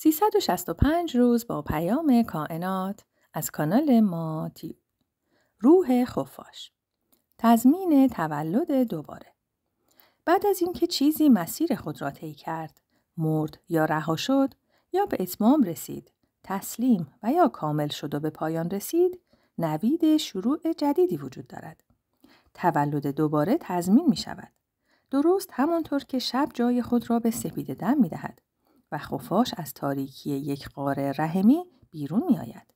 365 روز با پیام کائنات از کانال ما روح خفاش تضمین تولد دوباره بعد از اینکه چیزی مسیر خود را طی کرد مرد یا رها شد یا به اتمام رسید تسلیم و یا کامل شد و به پایان رسید نوید شروع جدیدی وجود دارد تولد دوباره تضمین می شود درست همانطور که شب جای خود را به سپید دم می دهد و خفاش از تاریکی یک قاره رحمی بیرون می آید.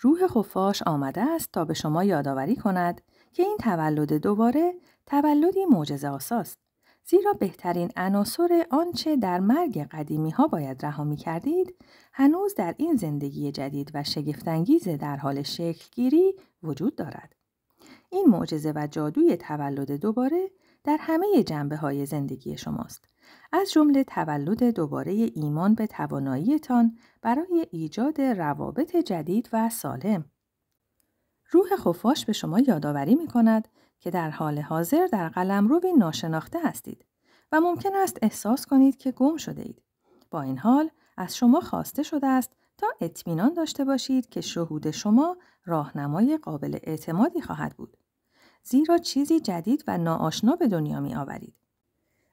روح خفاش آمده است تا به شما یادآوری کند که این تولد دوباره تولدی معجزه آساست. زیرا بهترین عناصر آنچه در مرگ قدیمی ها باید رها می کردید هنوز در این زندگی جدید و شگفتانگیز در حال شکلگیری وجود دارد. این معجزه و جادوی تولد دوباره در همه جنبه های زندگی شماست. از جمله تولد دوباره ایمان به تواناییتان برای ایجاد روابط جدید و سالم. روح خفاش به شما یادآوری می کند که در حال حاضر در قلمروی ناشناخته هستید و ممکن است احساس کنید که گم شده اید. با این حال از شما خواسته شده است تا اطمینان داشته باشید که شهود شما راهنمای قابل اعتمادی خواهد بود. زیرا چیزی جدید و ناآشنا به دنیا می آورید.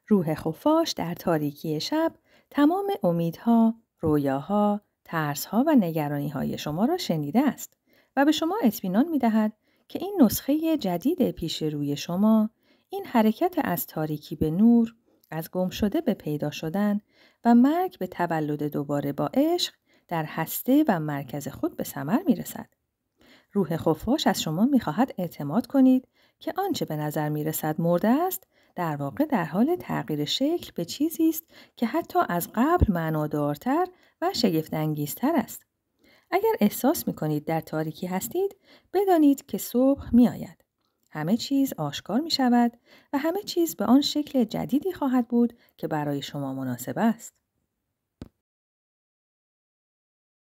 روح خفاش در تاریکی شب تمام امیدها، رویاها، ترسها و نگرانیهای شما را شنیده است و به شما اطمینان می دهد که این نسخه جدید پیش روی شما، این حرکت از تاریکی به نور، از گم شده به پیدا شدن و مرگ به تولد دوباره با عشق در هسته و مرکز خود به ثمر می رسد. روح خفاش از شما میخواهد اعتماد کنید که آنچه به نظر رسد مرده است در واقع در حال تغییر شکل به چیزی است که حتی از قبل معنادارتر و شگفتانگیزتر است اگر احساس می کنید در تاریکی هستید بدانید که صبح می آید. همه چیز آشکار می شود و همه چیز به آن شکل جدیدی خواهد بود که برای شما مناسب است.